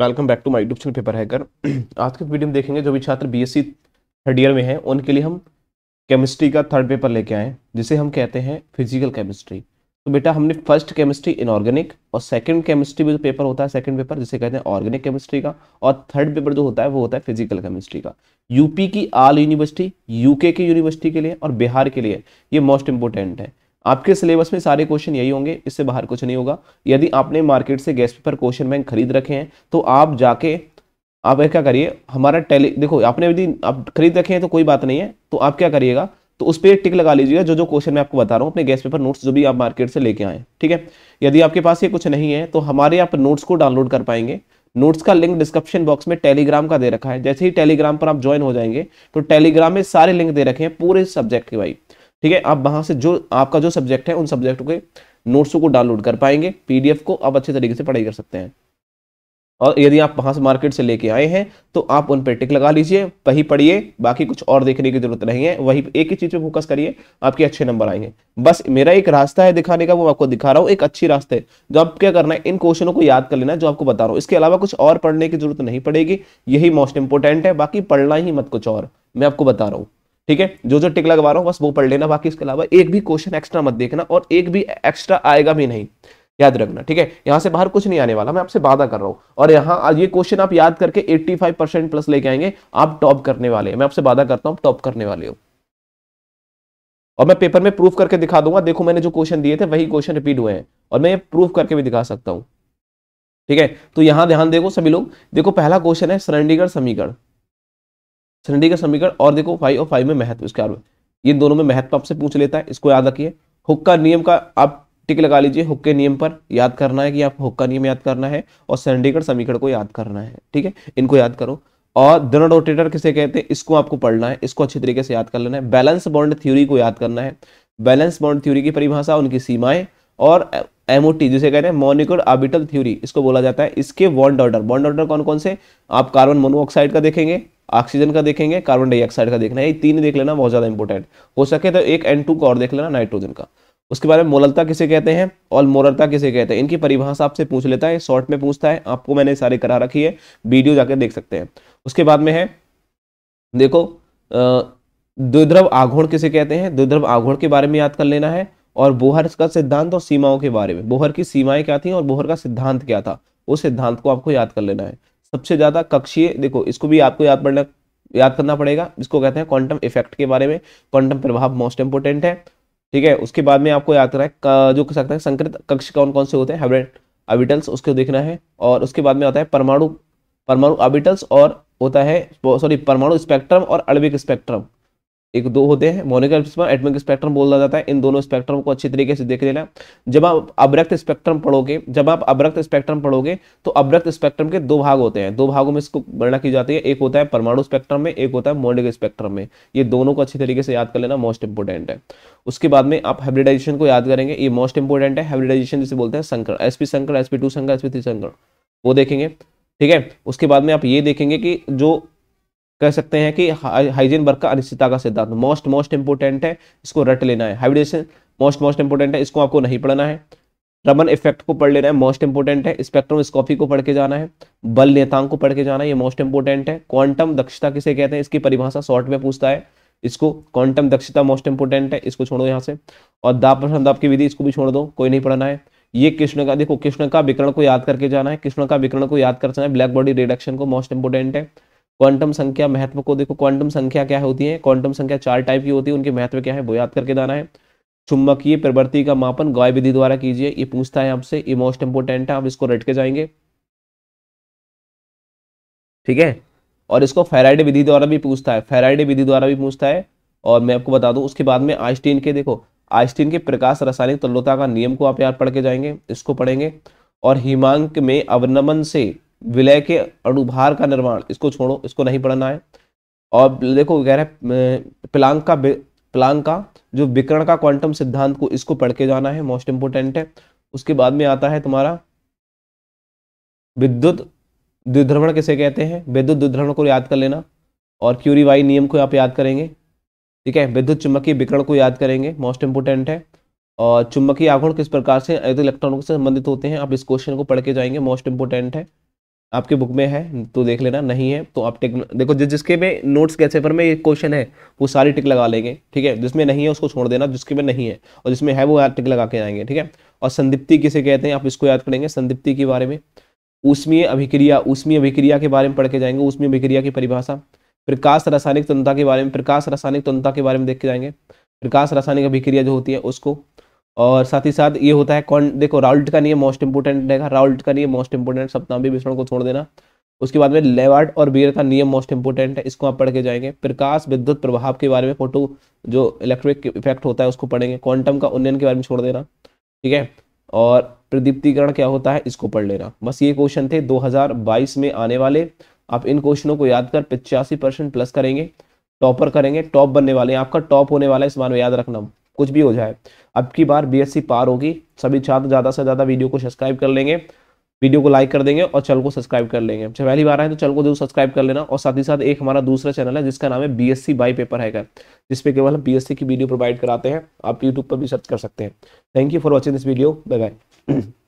welcome back to my YouTube channel paper hacker आज के video में देखेंगे जो भी छात्र बीएससी थर्ड ईयर में हैं उनके लिए हम केमिस्ट्री का थर्ड पेपर लेके आए जिसे हम कहते हैं फिजिकल केमिस्ट्री तो बेटा हमने फर्स्ट केमिस्ट्री इनऑर्गेनिक और सेकंड केमिस्ट्री में जो पेपर होता है सेकंड पेपर जिसे कहते हैं ऑर्गेनिक केमिस्ट्री का और थर्ड पेपर जो होता है वो होता है फिजिकल केमिस्ट्री का यूपी की आल यूनिवर्सिटी यूके की यूनिवर्सिटी के लिए और बिहार के लिए ये मोस्ट इंपॉर्टेंट है आपके सिलेबस में सारे क्वेश्चन यही होंगे इससे बाहर कुछ नहीं होगा यदि आपने मार्केट से गैस पेपर क्वेश्चन बैंक खरीद रखे हैं तो आप जाके आप क्या करिए हमारा टेली देखो आपने यदि आप खरीद रखे हैं तो कोई बात नहीं है तो आप क्या करिएगा तो उस पर टिक लगा लीजिएगा जो जो क्वेश्चन मैं आपको बता रहा हूँ अपने गैस पेपर नोट्स जो भी आप मार्केट से लेके आए ठीक है यदि आपके पास ये कुछ नहीं है तो हमारे आप नोट्स को डाउनलोड कर पाएंगे नोट्स का लिंक डिस्क्रिप्शन बॉक्स में टेलीग्राम का दे रखा है जैसे ही टेलीग्राम पर आप ज्वाइन हो जाएंगे तो टेलीग्राम में सारे लिंक दे रखे हैं पूरे सब्जेक्ट के भाई ठीक है आप वहां से जो आपका जो सब्जेक्ट है उन सब्जेक्ट के नोट्सों को डाउनलोड कर पाएंगे पीडीएफ को आप अच्छे तरीके से पढ़ाई कर सकते हैं और यदि आप वहां से मार्केट से लेके आए हैं तो आप उन पर टिक लगा लीजिए वही पढ़िए बाकी कुछ और देखने की जरूरत नहीं है वही एक ही चीज़ पे फोकस करिए आपके अच्छे नंबर आएंगे बस मेरा एक रास्ता है दिखाने का वो आपको दिखा रहा हूँ एक अच्छी रास्ता है जो आप क्या करना है इन क्वेश्चनों को याद कर लेना जो आपको बता रहा हूँ इसके अलावा कुछ और पढ़ने की जरूरत नहीं पड़ेगी यही मोस्ट इंपॉर्टेंट है बाकी पढ़ना ही मत कुछ और मैं आपको बता रहा हूँ ठीक है जो जो टिक लगवा रहा हूं बस वो पढ़ लेना बाकी इसके अलावा एक भी क्वेश्चन एक्स्ट्रा मत देखना और एक भी एक्स्ट्रा आएगा भी नहीं याद रखना ठीक है यहां से बाहर कुछ नहीं आने वाला मैं आपसे वादा कर रहा हूं और यहां ये क्वेश्चन आप याद करके 85 परसेंट प्लस लेके आएंगे आप टॉप करने वाले हैं मैं आपसे वादा करता हूं टॉप करने वाले हो और मैं पेपर में प्रूफ करके दिखा दूंगा देखो मैंने जो क्वेश्चन दिए थे वही क्वेश्चन रिपीट हुए हैं और मैं ये प्रूफ करके भी दिखा सकता हूं ठीक है तो यहां ध्यान देखो सभी लोग देखो पहला क्वेश्चन है सरंडीगढ़ समीकरण सन्डी का समीकरण और देखो फाइव और फाइव में महत्व इसके आर ये दोनों में महत्व आपसे पूछ लेता है इसको याद रखिए हुक का नियम का आप टिक लगा लीजिए हुक के नियम पर याद करना है कि आप हुक का नियम याद करना है और सन्डीकर समीकरण को याद करना है ठीक है इनको याद करो और दृढ़ रोटेटर किसे कहते हैं इसको आपको पढ़ना है इसको अच्छे तरीके से याद कर लेना है बैलेंस बॉन्ड थ्योरी को याद करना है बैलेंस बॉन्ड थ्योरी की परिभाषा उनकी सीमाएं और एमओटी जिसे कहते हैं मोनिकोड आबिटल थ्योरी इसको बोला जाता है इसके बॉन्ड ऑर्डर बॉन्ड ऑर्डर कौन कौन से आप कार्बन मोनोऑक्साइड का देखेंगे ऑक्सीजन का देखेंगे कार्बन डाइऑक्साइड का देखना है ये तीन देख लेना बहुत ज़्यादा इंपॉर्टेंट हो सके तो एक एन टू का और देख लेना नाइट्रोजन का उसके बारे में मोललता किसे कहते हैं और मोरलता किसे कहते हैं इनकी परिभाषा आपसे पूछ लेता है शॉर्ट में पूछता है आपको मैंने सारे करा रखी है वीडियो जाकर देख सकते हैं उसके बाद में है देखो द्विध्रव आघोण किसे कहते हैं द्विध्रव आघोण के बारे में याद कर लेना है और बोहर का सिद्धांत और सीमाओं के बारे में बोहर की सीमाएं क्या थी और बोहर का सिद्धांत क्या था उस सिद्धांत को आपको याद कर लेना है सबसे ज़्यादा कक्षीय देखो इसको भी आपको याद पड़ना याद करना पड़ेगा इसको कहते हैं क्वांटम इफेक्ट के बारे में क्वांटम प्रभाव मोस्ट इंपोर्टेंट है ठीक है उसके बाद में आपको याद करना है जो कह सकते हैं संकृत कक्ष कौन कौन से होते हैं हाइब्रिड ऑर्बिटल्स उसको देखना है और उसके बाद में आता है परमाणु परमाणु ऑर्बिटल्स और होता है सॉरी परमाणु स्पेक्ट्रम और अणविक स्पेक्ट्रम एक दो होते हैं मोनिकल एटमिक स्पेक्ट्रम बोला जाता है इन दोनों स्पेक्ट्रम को अच्छी तरीके से देख लेना जब आप अब्रक्त स्पेक्ट्रम पढ़ोगे जब आप अब्रक्त स्पेक्ट्रम पढ़ोगे तो अब्रक्त स्पेक्ट्रम के दो भाग होते हैं दो भागों में इसको गणना की जाती है एक होता है परमाणु स्पेक्ट्रम में एक होता है मोनिक स्पेक्ट्रम में ये दोनों को अच्छी तरीके से याद कर लेना मोस्ट इंपोर्टेंट है उसके बाद में आप हाइब्रिडाइजेशन को याद करेंगे ये मोस्ट इंपोर्टेंट है हाइब्रिडाइजेशन जिसे बोलते हैं संकर एसपी संकर एसपी टू संकर एसपी थ्री संकर वो देखेंगे ठीक है उसके बाद में आप ये देखेंगे कि जो कह सकते हैं कि हाइजीन वर्ग का अनिश्चितता का सिद्धांत मोस्ट मोस्ट इंपोर्टेंट है इसको रट लेना है हाइब्रिडेशन मोस्ट मोस्ट इंपोर्टेंट है इसको आपको नहीं पढ़ना है रमन इफेक्ट को पढ़ लेना है मोस्ट इंपोर्टेंट है स्पेक्ट्रम स्कॉपी को पढ़ के जाना है बल नेतांग को पढ़ के जाना है ये मोस्ट इंपोर्टेंट है क्वांटम दक्षता किसे कहते हैं इसकी परिभाषा शॉर्ट में पूछता है इसको क्वांटम दक्षता मोस्ट इंपोर्टेंट है इसको छोड़ो यहाँ से और दाप दाप की विधि इसको भी छोड़ दो कोई नहीं पढ़ना है ये कृष्ण का देखो कृष्ण का विकरण को याद करके जाना है कृष्ण का विकरण को याद करना है ब्लैक बॉडी रिडक्शन को मोस्ट इंपोर्टेंट है क्वांटम संख्या महत्व को देखो क्वांटम संख्या क्या होती है क्वांटम संख्या चार टाइप की होती है उनके महत्व क्या है वो याद करके जाना है चुम्बकीय प्रवृत्ति का मापन गाय विधि द्वारा कीजिए ये पूछता है आपसे ये मोस्ट इंपोर्टेंट है आप इसको रट के जाएंगे ठीक है और इसको फेराइड विधि द्वारा भी पूछता है फेराइड विधि द्वारा भी पूछता है और मैं आपको बता दूं उसके बाद में आइस्टीन के देखो आइस्टीन के प्रकाश रासायनिक तरलता का नियम को आप यार पढ़ के जाएंगे इसको पढ़ेंगे और हिमांक में अवनमन से विलय के अणुभार का निर्माण इसको छोड़ो इसको नहीं पढ़ना है और देखो कह रहे प्लांग का प्लांग का जो विकरण का क्वांटम सिद्धांत को इसको पढ़ के जाना है मोस्ट इंपोर्टेंट है उसके बाद में आता है तुम्हारा विद्युत द्विध्रवण किसे कहते हैं विद्युत द्विध्रवण को याद कर लेना और क्यूरीवाई नियम को आप याद करेंगे ठीक है विद्युत चुम्बकीय विकरण को याद करेंगे मोस्ट इंपोर्टेंट है और चुम्बकीय आघूर्ण किस प्रकार से इलेक्ट्रॉनों से संबंधित होते हैं आप इस क्वेश्चन को पढ़ के जाएंगे मोस्ट इंपोर्टेंट है आपके बुक में है तो देख लेना नहीं है तो आप टिक देखो जिस जिसके में नोट्स कैसे पर में क्वेश्चन है वो सारी टिक लगा लेंगे ठीक है जिसमें नहीं है उसको छोड़ देना जिसके में नहीं है और जिसमें है वो टिक लगा के आएंगे ठीक है और संदिप्ति किसे कहते हैं आप इसको याद करेंगे संदिप्ति के बारे में ऊष्मीय अभिक्रिया ऊष्मीय अभिक्रिया के बारे में पढ़ के जाएंगे ऊष्मीय अभिक्रिया की परिभाषा प्रकाश रासायनिक तंत्रता के बारे में प्रकाश रासायनिक तंत्रता के बारे में देख के जाएंगे प्रकाश रासायनिक अभिक्रिया जो होती है उसको और साथ ही साथ ये होता है कौन देखो राउल्ट का नहीं है मोस्ट इंपोर्टेंट रहेगा राउल्ट का नहीं है मोस्ट इंपोर्टेंट भी मिश्रण को छोड़ देना उसके बाद में लेवार्ड और बियर का नियम मोस्ट इंपोर्टेंट है इसको आप पढ़ के जाएंगे प्रकाश विद्युत प्रभाव के बारे में फोटो जो इलेक्ट्रिक इफेक्ट होता है उसको पढ़ेंगे क्वांटम का उन्नयन के बारे में छोड़ देना ठीक है और प्रदीप्तिकरण क्या होता है इसको पढ़ लेना बस ये क्वेश्चन थे 2022 में आने वाले आप इन क्वेश्चनों को याद कर पिचासी परसेंट प्लस करेंगे टॉपर करेंगे टॉप बनने वाले हैं आपका टॉप होने वाला है इस बार में याद रखना कुछ भी हो जाए अब की बार बीएससी पार होगी सभी छात्र ज़्यादा से ज़्यादा वीडियो को सब्सक्राइब कर लेंगे वीडियो को लाइक कर देंगे और चैनल को सब्सक्राइब कर लेंगे जब पहली बार आए तो चैनल को जरूर सब्सक्राइब कर लेना और साथ ही साथ एक हमारा दूसरा चैनल है जिसका नाम है B S C by paper है जिसपे केवल हम बी की वीडियो प्रोवाइड कराते हैं आप यूट्यूब पर भी सर्च कर सकते हैं thank you for watching this video bye bye